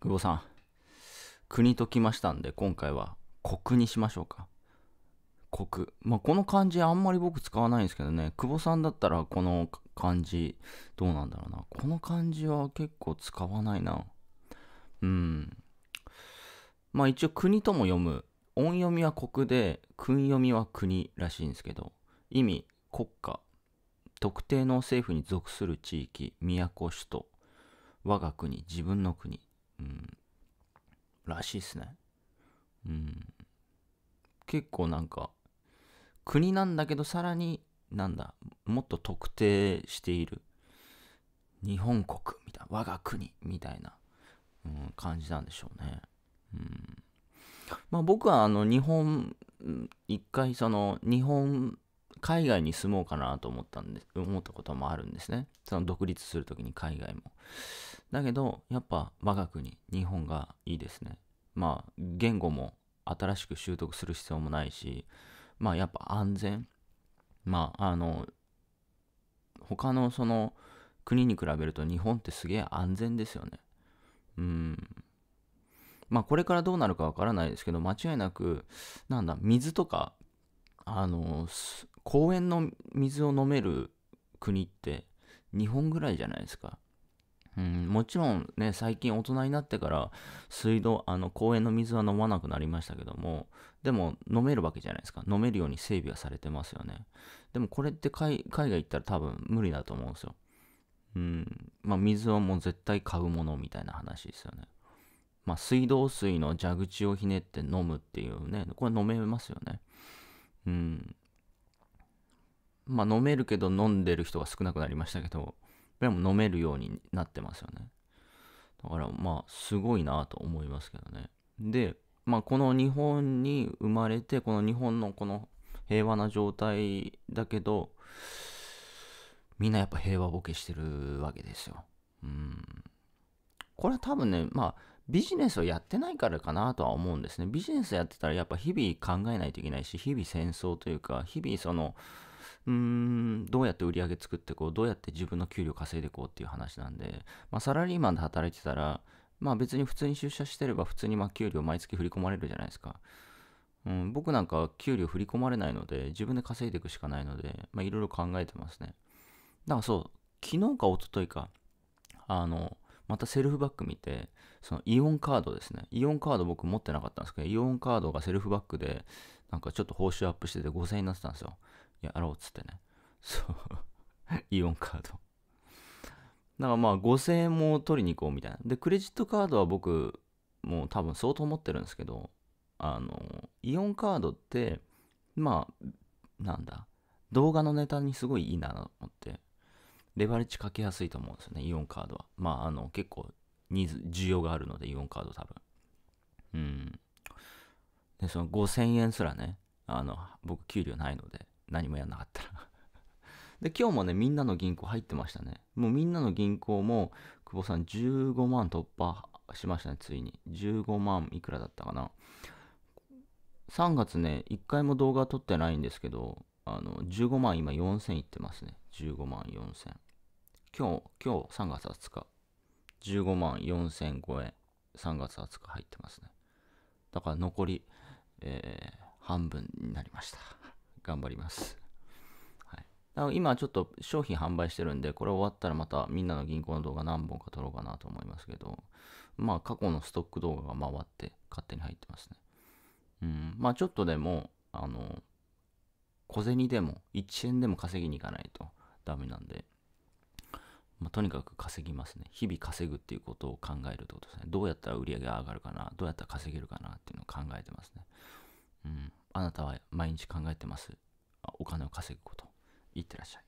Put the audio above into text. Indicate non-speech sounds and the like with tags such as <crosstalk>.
久保さん、国ときましたんで、今回は国にしましょうか。国。まあ、この漢字あんまり僕使わないんですけどね、久保さんだったらこの漢字、どうなんだろうな。この漢字は結構使わないな。うん。まあ一応国とも読む。音読みは国で、訓読みは国らしいんですけど、意味、国家、特定の政府に属する地域、都、首都、我が国、自分の国。らしいっすね。うん。結構なんか、国なんだけどさらに、なんだ、もっと特定している。日本国みたいな、我が国みたいな、うん、感じなんでしょうね。うん。まあ僕はあの、日本、一回その、日本、海外に住もうかなと思ったんで、思ったこともあるんですね。その独立するときに海外も。だけど、やっぱ我が国、日本がいいですね。まあ、言語も新しく習得する必要もないし、まあ、やっぱ安全。まあ、あの、他のその国に比べると日本ってすげえ安全ですよね。うん。まあ、これからどうなるかわからないですけど、間違いなく、なんだ、水とか、あの、公園の水を飲める国って日本ぐらいじゃないですか。うん、もちろんね、最近大人になってから水道、あの公園の水は飲まなくなりましたけども、でも飲めるわけじゃないですか。飲めるように整備はされてますよね。でもこれって海外行ったら多分無理だと思うんですよ。うん、まあ水はもう絶対買うものみたいな話ですよね。まあ水道水の蛇口をひねって飲むっていうね、これ飲めますよね。うん。まあ飲めるけど飲んでる人が少なくなりましたけど、ペも飲めるようになってますよね。だからまあすごいなと思いますけどね。で、まあ、この日本に生まれてこの日本のこの平和な状態だけどみんなやっぱ平和ボケしてるわけですよ。うん。これは多分ね、まあビジネスをやってないからかなとは思うんですね。ビジネスやってたらやっぱ日々考えないといけないし、日々戦争というか、日々その、うーん、どうやって売り上げ作ってこう、どうやって自分の給料稼いでこうっていう話なんで、まあ、サラリーマンで働いてたら、まあ別に普通に出社してれば普通にま給料毎月振り込まれるじゃないですか。うん、僕なんか給料振り込まれないので、自分で稼いでいくしかないので、まあいろいろ考えてますね。だからそう、昨日か一昨日か、あの、またセルフバッグ見て、そのイオンカードですね。イオンカード僕持ってなかったんですけど、イオンカードがセルフバッグで、なんかちょっと報酬アップしてて5000円になってたんですよ。やろうっつってね。そう <laughs> イオンカードだからまあ5000円も取りに行こうみたいな。で、クレジットカードは僕、もう多分相当持ってるんですけど、あの、イオンカードって、まあ、なんだ、動画のネタにすごいいいなと思って、レバレッジかけやすいと思うんですよね、イオンカードは。まあ、あの、結構、ニーズ、需要があるので、イオンカード多分。うん。で、その5000円すらね、あの、僕給料ないので、何もやんなかったら <laughs> で、今日もね、みんなの銀行入ってましたね。もうみんなの銀行も、久保さん15万突破しましたね、ついに。15万いくらだったかな。3月ね、1回も動画撮ってないんですけど、あの、15万今4000いってますね。15万4000。今日、今日3月20日。15万4000超え。3月20日入ってますね。だから残り、えー、半分になりました。頑張ります。はい、今ちょっと商品販売してるんで、これ終わったらまたみんなの銀行の動画何本か撮ろうかなと思いますけど、まあ過去のストック動画が回って勝手に入ってますね。うん、まあちょっとでも、あの、小銭でも1円でも稼ぎに行かないとダメなんで、まあ、とにかく稼ぎますね。日々稼ぐっていうことを考えるってことですね。どうやったら売り上げが上がるかな、どうやったら稼げるかなっていうのを考えてますね。うん。あなたは毎日考えてます。お金を稼ぐこと。いってらっしゃい。